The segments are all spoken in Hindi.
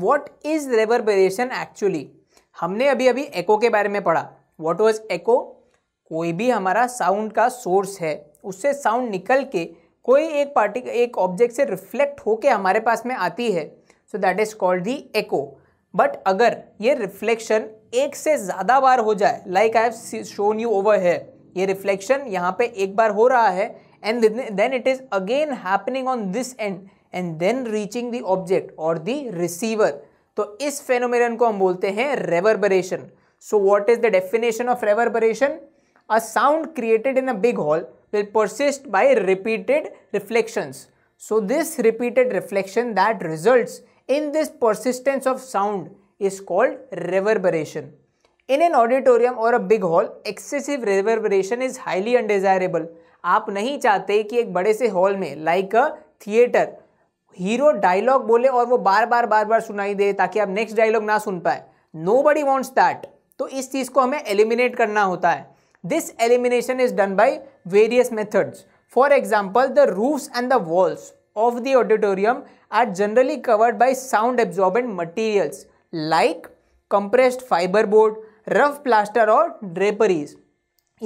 वॉट इज रेवरबरेशन एक्चुअली हमने अभी अभी एको के बारे में पढ़ा वॉट वॉज एको कोई भी हमारा साउंड का सोर्स है उससे साउंड निकल के कोई एक पार्टी एक ऑब्जेक्ट से रिफ्लेक्ट होके हमारे पास में आती है so that is called the echo but अगर ये रिफ्लेक्शन एक से ज़्यादा बार हो जाए like I have shown you over है ये रिफ्लेक्शन यहाँ पे एक बार हो रहा है and then it is again happening on this and and then reaching the object और द रिसीवर तो इस फेनोमेरन को हम बोलते हैं reverberation so what is the definition of reverberation a sound created in a big hall will persist by repeated reflection so this repeated reflection that result in this persistence of sound is called reverberation in an auditorium और a big hall excessive रेवरबरेशन is highly undesirable आप नहीं चाहते कि एक बड़े से हॉल में like a theatre hero dialogue बोले और वो बार बार बार बार सुनाई दे ताकि आप नेक्स्ट डायलॉग ना सुन पाए नो बडी वॉन्ट्स दैट तो इस चीज़ को हमें एलिमिनेट करना होता है this elimination is done by various methods for example the roofs and the walls of the auditorium are generally covered by sound absorbent materials like compressed fibre board rough plaster और ड्रेपरीज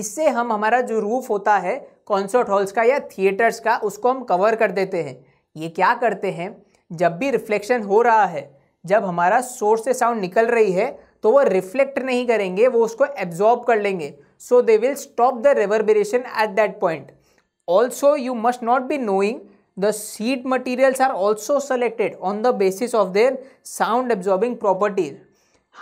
इससे हम हमारा जो रूफ होता है कॉन्सर्ट हॉल्स का या थिएटर्स का उसको हम कवर कर देते हैं ये क्या करते हैं जब भी रिफ्लेक्शन हो रहा है जब हमारा सोर्स से साउंड निकल रही है तो वो रिफ्लेक्ट नहीं करेंगे वो उसको एब्जॉर्ब कर लेंगे so they will stop the reverberation at that point also you must not be knowing the seat materials are also selected on the basis of their sound absorbing properties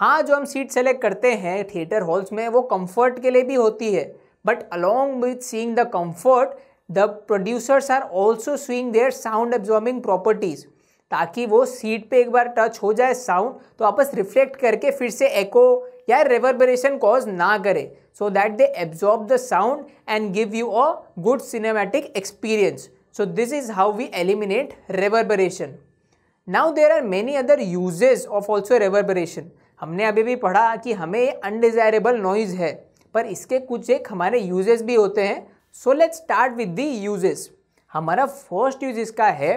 हाँ जो हम सीट सेलेक्ट करते हैं थिएटर हॉल्स में वो कंफर्ट के लिए भी होती है but along with seeing the comfort the producers are also swing their sound absorbing properties ताकि वो सीट पे एक बार टच हो जाए साउंड तो आपस रिफ्लेक्ट करके फिर से एको या रेवरबरेशन कॉज ना करे so that they absorb the sound and give you a good cinematic experience so this is how we eliminate reverberation now there are many other uses of also reverberation हमने अभी भी पढ़ा कि हमें अनडिजायरेबल नॉइज़ है पर इसके कुछ एक हमारे यूजेज भी होते हैं so let start with the uses हमारा फर्स्ट यूज इसका है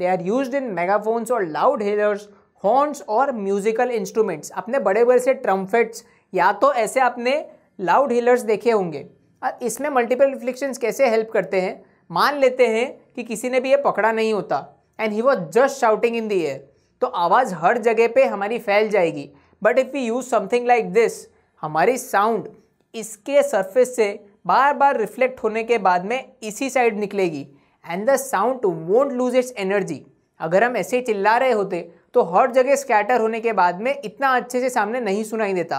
they are use in megaphones और लाउड हेलर्स हॉर्न्स और म्यूजिकल इंस्ट्रूमेंट्स अपने बड़े बड़े से ट्रम्फेट्स या तो ऐसे आपने लाउड हेलर्स देखे होंगे और इसमें मल्टीपल रिफ्लेक्शंस कैसे हेल्प करते हैं मान लेते हैं कि किसी ने भी ये पकड़ा नहीं होता and he was just shouting in the air तो आवाज़ हर जगह पे हमारी फैल जाएगी but if we use something like this हमारी साउंड इसके सरफेस से बार बार रिफ्लेक्ट होने के बाद में इसी साइड निकलेगी and the sound won't lose its energy अगर हम ऐसे चिल्ला रहे होते तो हर जगह स्कैटर होने के बाद में इतना अच्छे से सामने नहीं सुनाई देता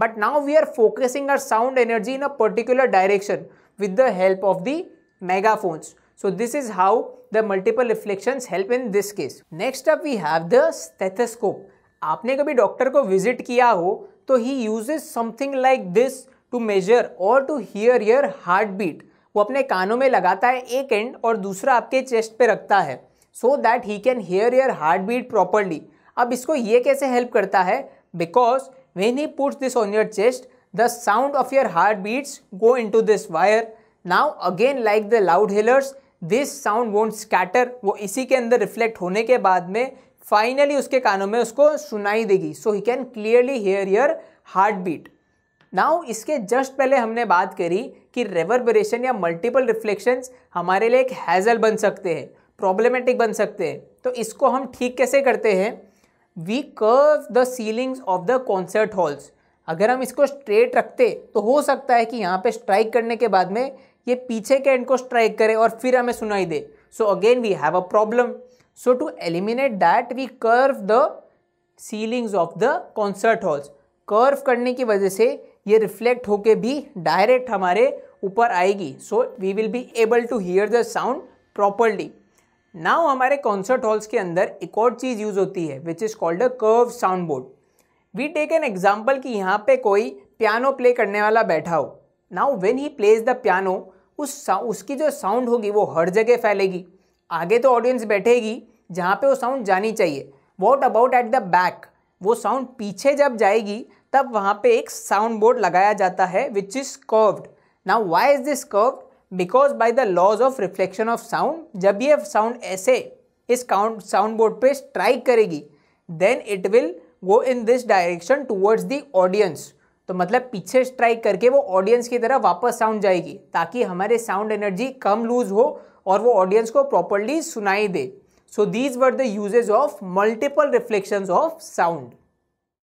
but now we are focusing our sound energy in a particular direction with the help of the megaphones so this is how the multiple reflection help in this case next up we have the stethoscope आपने कभी डॉक्टर को विजिट किया हो तो he uses something like this to measure और to hear your heartbeat वो अपने कानों में लगाता है एक एंड और दूसरा आपके चेस्ट पे रखता है so that he can hear your heartbeat properly अब इसको ये कैसे हेल्प करता है because when he puts this on your chest the sound of your heartbeats go into this wire now again like the loud hailers this sound won't scatter वो इसी के अंदर रिफ्लेक्ट होने के बाद में फाइनली उसके कानों में उसको सुनाई देगी so he can clearly hear your heartbeat now इसके जस्ट पहले हमने बात करी कि रेवरबरेशन या मल्टीपल रिफ्लेक्शंस हमारे लिए एक हैजल बन सकते हैं प्रॉब्लमेटिक बन सकते हैं तो इसको हम ठीक कैसे करते हैं we curve the ceilings of the concert halls अगर हम इसको स्ट्रेट रखते तो हो सकता है कि यहाँ पे स्ट्राइक करने के बाद में ये पीछे के एंड को स्ट्राइक करे और फिर हमें सुनाई दे so again we have a problem so to eliminate that we curve the ceilings of the concert halls curve करने की वजह से ये रिफ्लेक्ट होके भी डायरेक्ट हमारे ऊपर आएगी so we will be able to hear the sound properly now हमारे कॉन्सर्ट हॉल्स के अंदर एक और चीज़ यूज़ होती है which is called a curve sound board we take an example कि यहाँ पे कोई पियानो प्ले करने वाला बैठा हो now when he plays the piano उस उसकी जो साउंड होगी वो हर जगह फैलेगी आगे तो ऑडियंस बैठेगी जहाँ पे वो साउंड जानी चाहिए what about at the back वो साउंड पीछे जब जाएगी तब वहाँ पे एक साउंड बोर्ड लगाया जाता है which is curved now why is this curved because by the laws of reflection of sound जब ये साउंड ऐसे इस काउंट साउंड बोर्ड पे स्ट्राइक करेगी then it will go in this direction towards the audience तो मतलब पीछे स्ट्राइक करके वो ऑडियंस की तरह वापस साउंड जाएगी ताकि हमारे साउंड एनर्जी कम लूज हो और वो ऑडियंस को प्रॉपरली सुनाई दे so these were the uses of multiple reflections of sound